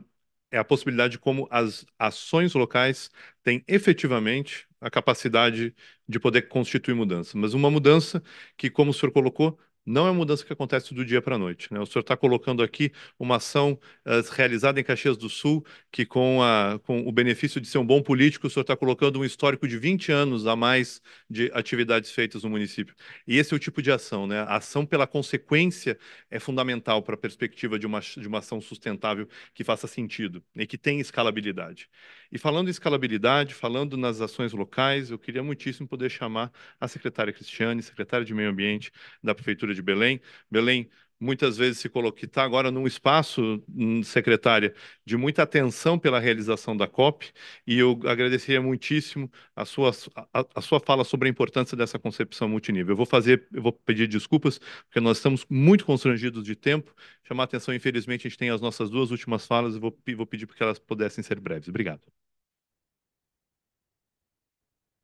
é a possibilidade de como as ações locais têm efetivamente a capacidade de poder constituir mudança. Mas uma mudança que, como o senhor colocou, não é mudança que acontece do dia para a noite. Né? O senhor está colocando aqui uma ação uh, realizada em Caxias do Sul, que com, a, com, o benefício de ser um bom político, o senhor está colocando um histórico de 20 anos a mais de atividades feitas no município. E esse é o tipo de ação. Né? A ação pela consequência é fundamental para a perspectiva de uma, de uma ação sustentável que faça sentido e que tenha escalabilidade. E falando em escalabilidade, falando nas ações locais, eu queria muitíssimo poder chamar a secretária Cristiane, secretária de Meio Ambiente da Prefeitura de Belém. Belém, muitas vezes se coloca, que está agora num espaço, hum, secretária, de muita atenção pela realização da COP, e eu agradeceria muitíssimo a sua, a, a, sua fala sobre a importância dessa concepção multinível. Eu vou fazer, eu vou pedir desculpas, porque nós estamos muito constrangidos de tempo, chamar atenção, infelizmente, a gente tem as nossas duas últimas falas, e vou, vou pedir para que elas pudessem ser breves. Obrigado.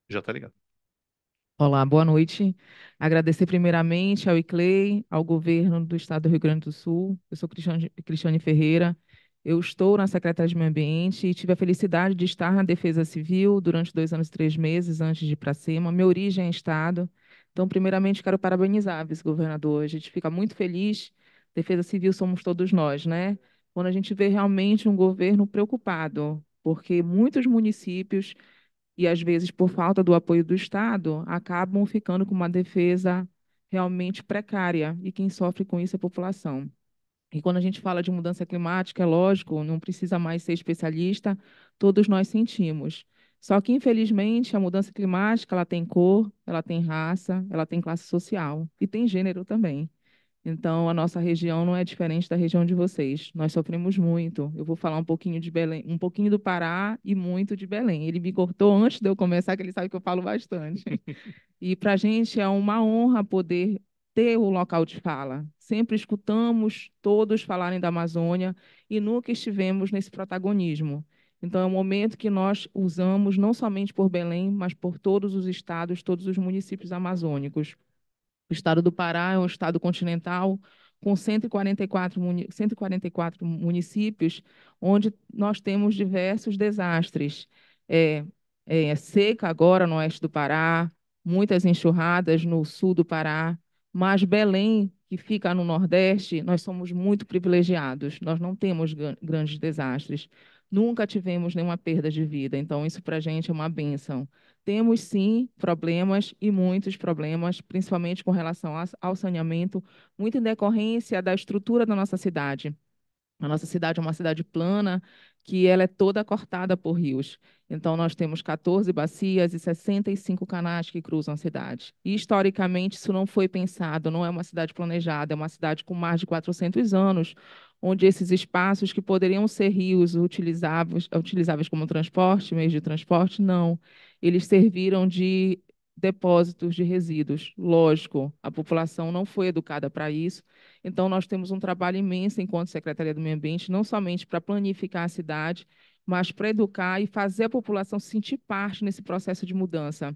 Já está ligado. Olá, boa noite. Agradecer primeiramente ao ICLEI, ao governo do Estado do Rio Grande do Sul. Eu sou Cristiane, Cristiane Ferreira, eu estou na Secretaria de Meio Ambiente e tive a felicidade de estar na Defesa Civil durante dois anos e três meses antes de ir para cima. Minha origem é Estado. Então, primeiramente, quero parabenizar, vice-governador. A gente fica muito feliz. Defesa Civil somos todos nós, né? Quando a gente vê realmente um governo preocupado, porque muitos municípios e às vezes por falta do apoio do Estado, acabam ficando com uma defesa realmente precária e quem sofre com isso é a população. E quando a gente fala de mudança climática, é lógico, não precisa mais ser especialista, todos nós sentimos. Só que, infelizmente, a mudança climática ela tem cor, ela tem raça, ela tem classe social e tem gênero também. Então, a nossa região não é diferente da região de vocês. Nós sofremos muito. Eu vou falar um pouquinho de Belém, um pouquinho do Pará e muito de Belém. Ele me cortou antes de eu começar, que ele sabe que eu falo bastante. e para a gente é uma honra poder ter o local de fala. Sempre escutamos todos falarem da Amazônia e nunca estivemos nesse protagonismo. Então, é um momento que nós usamos não somente por Belém, mas por todos os estados, todos os municípios amazônicos. O estado do Pará é um estado continental com 144, muni 144 municípios, onde nós temos diversos desastres. É, é, é, seca agora no oeste do Pará, muitas enxurradas no sul do Pará, mas Belém, que fica no Nordeste, nós somos muito privilegiados, nós não temos grandes desastres, nunca tivemos nenhuma perda de vida, então isso para a gente é uma bênção. Temos sim problemas e muitos problemas, principalmente com relação ao saneamento, muito em decorrência da estrutura da nossa cidade. A nossa cidade é uma cidade plana, que ela é toda cortada por rios. Então, nós temos 14 bacias e 65 canais que cruzam a cidade. E, historicamente, isso não foi pensado, não é uma cidade planejada, é uma cidade com mais de 400 anos, onde esses espaços que poderiam ser rios utilizáveis, utilizáveis como transporte, meios de transporte, não. Eles serviram de depósitos de resíduos. Lógico, a população não foi educada para isso, então nós temos um trabalho imenso enquanto Secretaria do Meio Ambiente, não somente para planificar a cidade, mas para educar e fazer a população sentir parte nesse processo de mudança.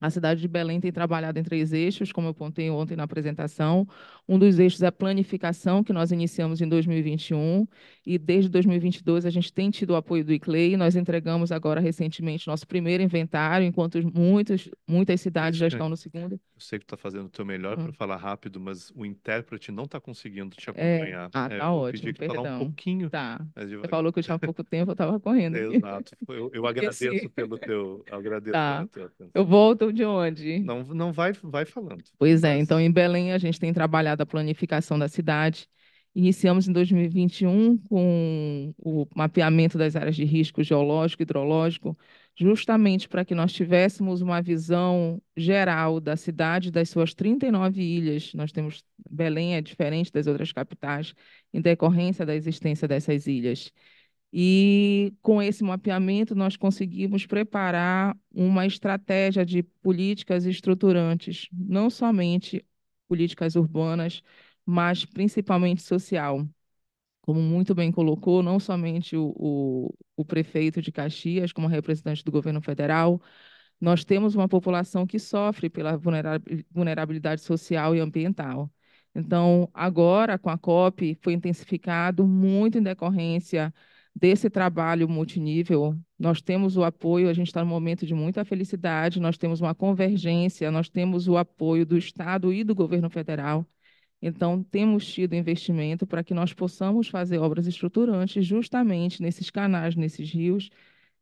A cidade de Belém tem trabalhado em três eixos, como eu pontei ontem na apresentação. Um dos eixos é a planificação, que nós iniciamos em 2021, e desde 2022 a gente tem tido o apoio do ICLEI. Nós entregamos agora recentemente nosso primeiro inventário, enquanto muitos, muitas cidades já estão no segundo. Eu sei que está fazendo o teu melhor hum. para falar rápido, mas o intérprete não está conseguindo te é. acompanhar. Ah, é... Ah, está é, ótimo. Eu pedi perdão. falar um pouquinho. Tá. Você falou que eu tinha pouco tempo, eu estava correndo. Exato. Eu, eu assim, agradeço pelo teu. Agradeço tá. Teu eu volto de onde? Não, não vai, vai falando. Pois é, então em Belém a gente tem trabalhado a planificação da cidade. Iniciamos em 2021 com o mapeamento das áreas de risco geológico e hidrológico, justamente para que nós tivéssemos uma visão geral da cidade, das suas 39 ilhas. Nós temos Belém é diferente das outras capitais em decorrência da existência dessas ilhas. E com esse mapeamento, nós conseguimos preparar uma estratégia de políticas estruturantes, não somente políticas urbanas, mas principalmente social. Como muito bem colocou, não somente o, o, o prefeito de Caxias, como representante do governo federal, nós temos uma população que sofre pela vulnerabilidade social e ambiental. Então, agora com a COP, foi intensificado muito em decorrência desse trabalho multinível, nós temos o apoio, a gente está num momento de muita felicidade, nós temos uma convergência, nós temos o apoio do Estado e do governo federal. Então, temos tido investimento para que nós possamos fazer obras estruturantes justamente nesses canais, nesses rios,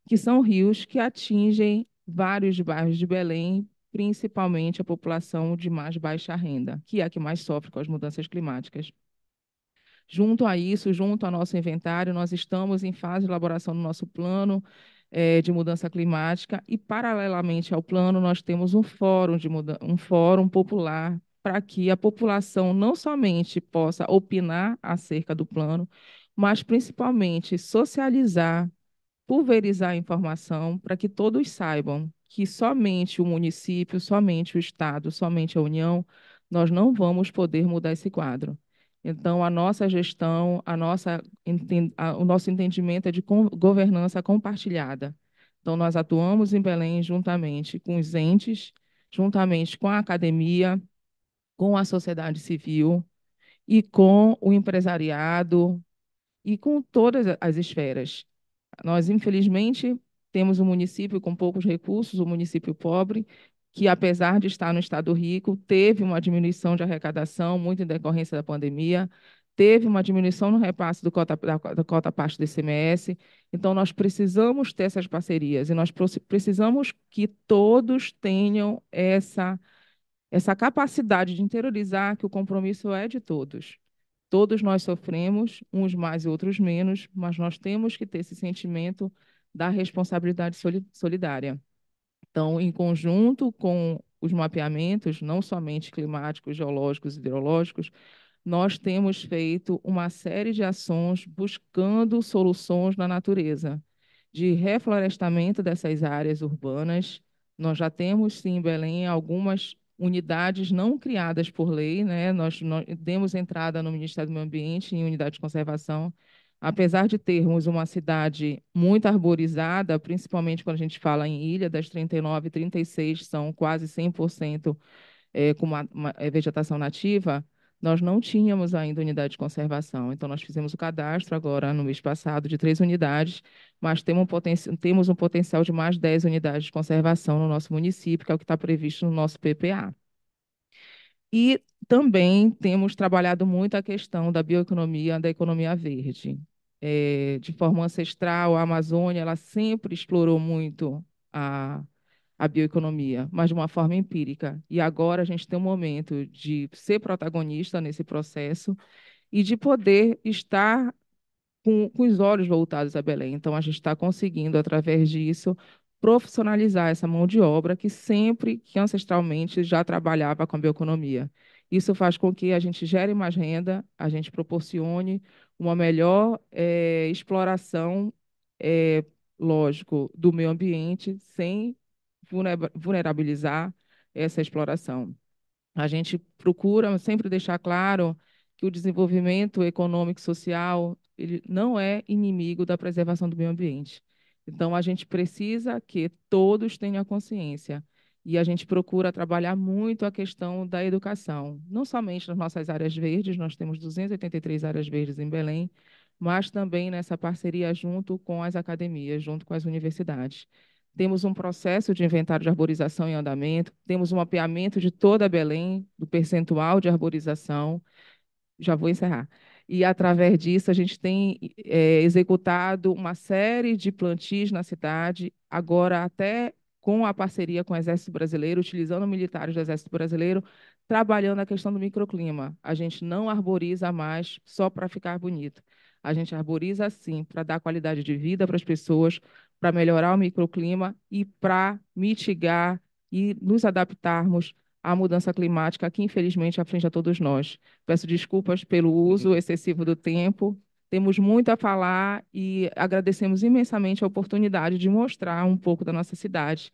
que são rios que atingem vários bairros de Belém, principalmente a população de mais baixa renda, que é a que mais sofre com as mudanças climáticas. Junto a isso, junto ao nosso inventário, nós estamos em fase de elaboração do nosso plano é, de mudança climática e, paralelamente ao plano, nós temos um fórum, de muda um fórum popular para que a população não somente possa opinar acerca do plano, mas principalmente socializar, pulverizar a informação para que todos saibam que somente o município, somente o Estado, somente a União, nós não vamos poder mudar esse quadro. Então, a nossa gestão, a nossa, o nosso entendimento é de governança compartilhada. Então, nós atuamos em Belém juntamente com os entes, juntamente com a academia, com a sociedade civil e com o empresariado e com todas as esferas. Nós, infelizmente, temos um município com poucos recursos, um município pobre, que, apesar de estar no estado rico, teve uma diminuição de arrecadação, muito em decorrência da pandemia, teve uma diminuição no repasse do cota, da, da cota parte do ICMS. Então, nós precisamos ter essas parcerias e nós precisamos que todos tenham essa, essa capacidade de interiorizar que o compromisso é de todos. Todos nós sofremos, uns mais e outros menos, mas nós temos que ter esse sentimento da responsabilidade solidária. Então, em conjunto com os mapeamentos, não somente climáticos, geológicos e hidrológicos, nós temos feito uma série de ações buscando soluções na natureza, de reflorestamento dessas áreas urbanas. Nós já temos, sim, em Belém, algumas unidades não criadas por lei, né? nós, nós demos entrada no Ministério do Meio Ambiente em unidade de conservação, apesar de termos uma cidade muito arborizada, principalmente quando a gente fala em ilha, das 39, 36 são quase 100% é, eh, com uma, uma eh, vegetação nativa, nós não tínhamos ainda unidade de conservação. Então, nós fizemos o cadastro agora, no mês passado, de três unidades, mas temos um, poten temos um potencial de mais 10 unidades de conservação no nosso município, que é o que está previsto no nosso PPA. E também temos trabalhado muito a questão da bioeconomia, da economia verde é, de forma ancestral, a Amazônia, ela sempre explorou muito a, a bioeconomia, mas de uma forma empírica. E agora a gente tem um momento de ser protagonista nesse processo e de poder estar com, com os olhos voltados a Belém. Então, a gente está conseguindo, através disso, profissionalizar essa mão de obra que sempre, que ancestralmente, já trabalhava com a bioeconomia. Isso faz com que a gente gere mais renda, a gente proporcione uma melhor é, exploração, é, lógico, do meio ambiente, sem vulnerabilizar essa exploração. A gente procura sempre deixar claro que o desenvolvimento econômico e social ele não é inimigo da preservação do meio ambiente. Então, a gente precisa que todos tenham consciência e a gente procura trabalhar muito a questão da educação, não somente nas nossas áreas verdes, nós temos 283 áreas verdes em Belém, mas também nessa parceria junto com as academias, junto com as universidades. Temos um processo de inventário de arborização em andamento, temos um mapeamento de toda Belém, do percentual de arborização. Já vou encerrar. E através disso, a gente tem é, executado uma série de plantis na cidade. Agora, até com a parceria com o Exército Brasileiro, utilizando militares do Exército Brasileiro, trabalhando a questão do microclima. A gente não arboriza mais só para ficar bonito. A gente arboriza sim para dar qualidade de vida para as pessoas, para melhorar o microclima e para mitigar e nos adaptarmos à mudança climática que infelizmente aflige a todos nós. Peço desculpas pelo uso excessivo do tempo, temos muito a falar e agradecemos imensamente a oportunidade de mostrar um pouco da nossa cidade,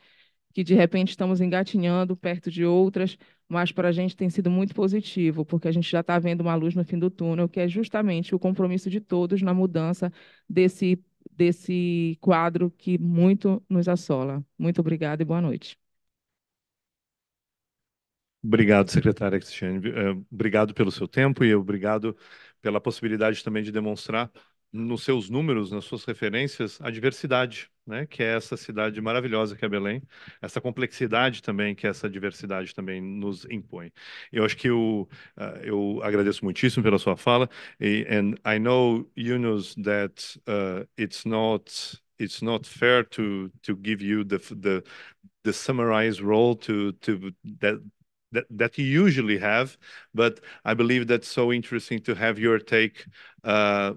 que de repente estamos engatinhando perto de outras, mas para a gente tem sido muito positivo, porque a gente já está vendo uma luz no fim do túnel, que é justamente o compromisso de todos na mudança desse, desse quadro que muito nos assola. Muito obrigada e boa noite. Obrigado, secretária Cristiane. Eh, obrigado pelo seu tempo e obrigado pela possibilidade também de demonstrar nos seus números, nas suas referências, a diversidade, né, que é essa cidade maravilhosa que é Belém, essa complexidade também que essa diversidade também nos impõe. Eu acho que eu, ah, eu agradeço muitíssimo pela sua fala e and I know Yunus that uh, it's not it's not fair to to give you the the the summarized role to to that that, that you usually have, but I believe that's so interesting to have your take, uh,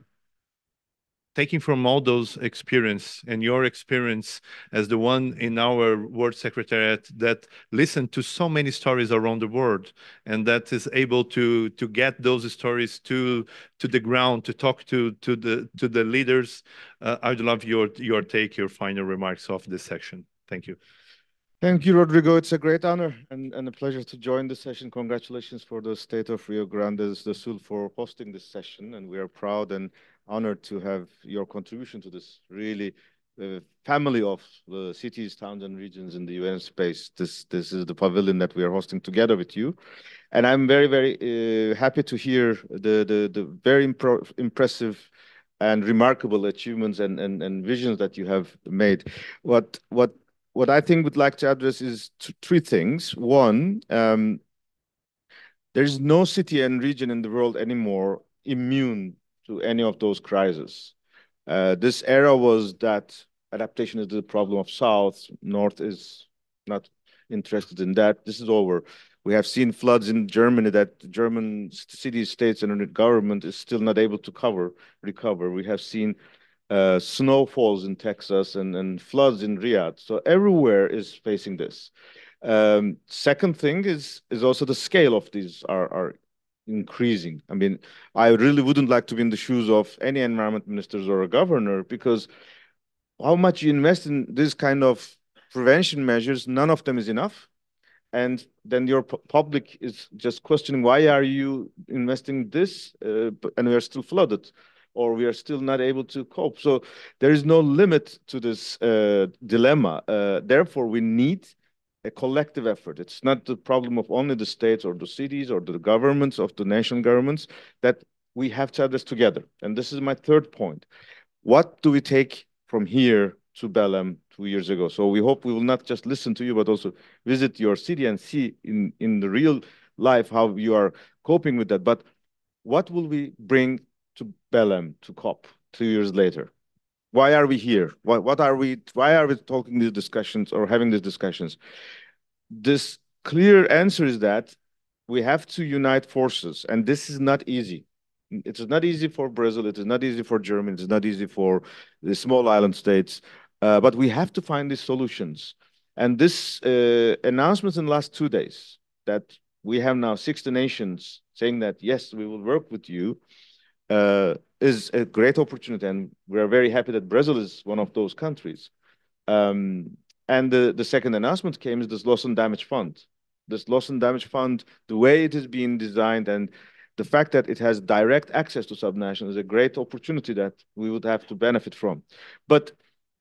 taking from all those experience and your experience as the one in our World Secretariat that listened to so many stories around the world and that is able to to get those stories to to the ground, to talk to to the to the leaders. Uh, I'd love your your take, your final remarks of this section. Thank you. Thank you, Rodrigo. It's a great honor and, and a pleasure to join the session. Congratulations for the state of Rio Grande do Sul for hosting this session. And we are proud and honored to have your contribution to this really uh, family of the uh, cities, towns, and regions in the UN space. This this is the pavilion that we are hosting together with you, and I'm very very uh, happy to hear the the, the very impressive and remarkable achievements and, and and visions that you have made. What what what I think would like to address is three things. One, um, there's no city and region in the world anymore immune to any of those crises. Uh, this era was that adaptation is the problem of South, North is not interested in that. This is over. We have seen floods in Germany that German cities, states, and government is still not able to cover, recover. We have seen Snow uh, snowfalls in Texas and, and floods in Riyadh. So everywhere is facing this. Um, second thing is is also the scale of these are are increasing. I mean, I really wouldn't like to be in the shoes of any environment ministers or a governor because how much you invest in this kind of prevention measures, none of them is enough. And then your public is just questioning why are you investing this, uh, and we are still flooded or we are still not able to cope. So there is no limit to this uh, dilemma. Uh, therefore, we need a collective effort. It's not the problem of only the states or the cities or the governments of the national governments that we have to address together. And this is my third point. What do we take from here to Belem two years ago? So we hope we will not just listen to you, but also visit your city and see in, in the real life how you are coping with that. But what will we bring to Belem, to COP two years later? Why are we here? Why, what are we, why are we talking these discussions or having these discussions? This clear answer is that we have to unite forces, and this is not easy. It is not easy for Brazil, it is not easy for Germany, it is not easy for the small island states, uh, but we have to find these solutions. And this uh, announcement in the last two days that we have now 60 nations saying that, yes, we will work with you, uh, is a great opportunity, and we are very happy that Brazil is one of those countries. Um, and the, the second announcement came is this loss and damage fund. This loss and damage fund, the way it is being designed and the fact that it has direct access to subnational is a great opportunity that we would have to benefit from. But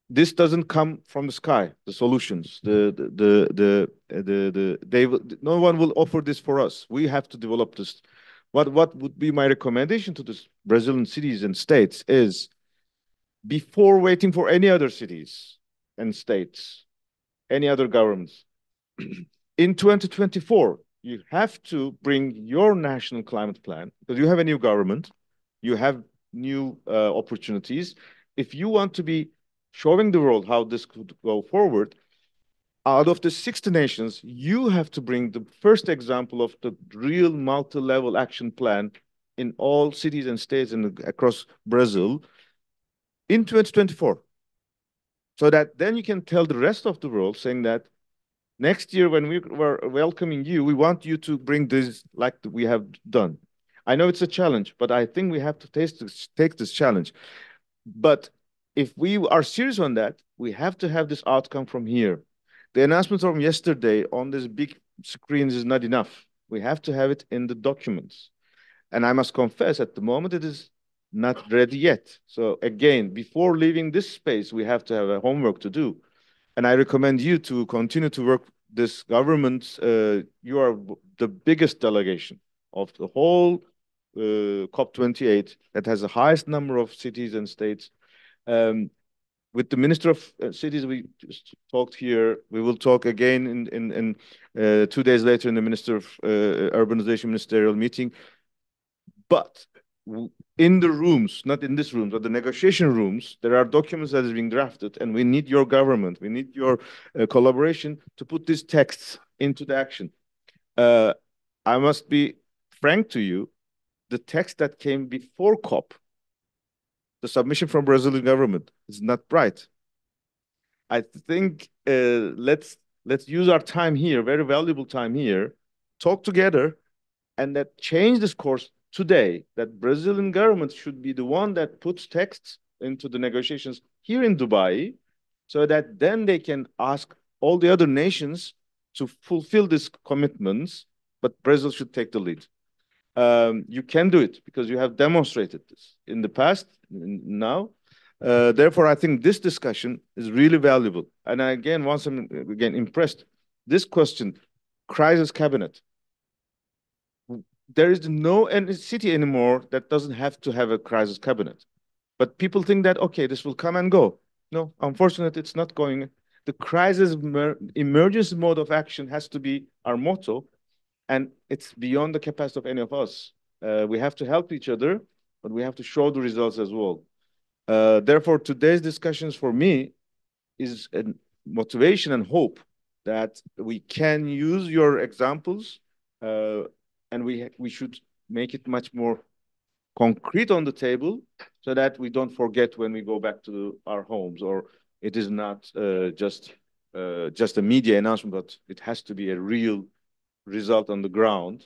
this doesn't come from the sky. The solutions, the the the the, the they will, no one will offer this for us. We have to develop this what what would be my recommendation to the Brazilian cities and states is before waiting for any other cities and states, any other governments, in 2024, you have to bring your national climate plan because you have a new government, you have new uh, opportunities. If you want to be showing the world how this could go forward, out of the 60 nations, you have to bring the first example of the real multi-level action plan in all cities and states and across Brazil in 2024. So that then you can tell the rest of the world saying that next year when we were welcoming you, we want you to bring this like we have done. I know it's a challenge, but I think we have to this, take this challenge. But if we are serious on that, we have to have this outcome from here. The announcement from yesterday on these big screens is not enough. We have to have it in the documents. And I must confess, at the moment, it is not ready yet. So again, before leaving this space, we have to have a homework to do. And I recommend you to continue to work this government. Uh, you are the biggest delegation of the whole uh, COP28 that has the highest number of cities and states. Um, with the Minister of uh, Cities, we just talked here. We will talk again in, in, in uh, two days later in the Minister of uh, uh Urbanization Ministerial meeting. But in the rooms, not in this room, but the negotiation rooms, there are documents that is being drafted, and we need your government, we need your uh, collaboration to put these texts into the action. Uh, I must be frank to you, the text that came before COP the submission from Brazilian government is not right. I think uh, let's let's use our time here, very valuable time here, talk together, and that change this course today. That Brazilian government should be the one that puts texts into the negotiations here in Dubai, so that then they can ask all the other nations to fulfill these commitments. But Brazil should take the lead um, you can do it because you have demonstrated this in the past, now. Uh, therefore, I think this discussion is really valuable. And I, again, once I'm again impressed, this question, crisis cabinet. There is no city anymore that doesn't have to have a crisis cabinet. But people think that, okay, this will come and go. No, unfortunately, it's not going. The crisis emergency mode of action has to be our motto and it's beyond the capacity of any of us. Uh, we have to help each other, but we have to show the results as well. Uh, therefore, today's discussions for me is a motivation and hope that we can use your examples uh, and we, we should make it much more concrete on the table so that we don't forget when we go back to our homes or it is not uh, just uh, just a media announcement, but it has to be a real result on the ground.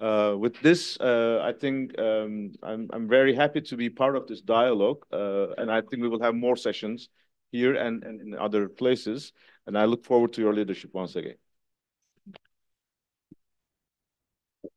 Uh, with this, uh, I think um, I'm, I'm very happy to be part of this dialogue, uh, and I think we will have more sessions here and, and in other places, and I look forward to your leadership once again.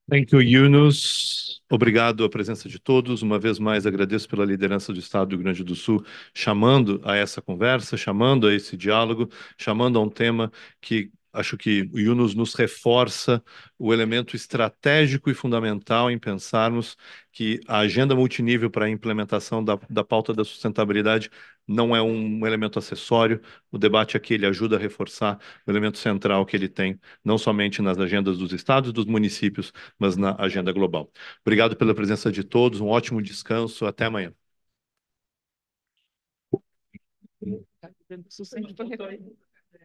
Thank you, Yunus. Obrigado à presença de todos. Uma vez mais, agradeço pela liderança do Estado do Rio Grande do Sul, chamando a essa conversa, chamando a esse diálogo, chamando a um tema que Acho que o Yunus nos reforça o elemento estratégico e fundamental em pensarmos que a agenda multinível para a implementação da, da pauta da sustentabilidade não é um elemento acessório. O debate aqui ele ajuda a reforçar o elemento central que ele tem, não somente nas agendas dos estados, dos municípios, mas na agenda global. Obrigado pela presença de todos, um ótimo descanso, até amanhã. Tá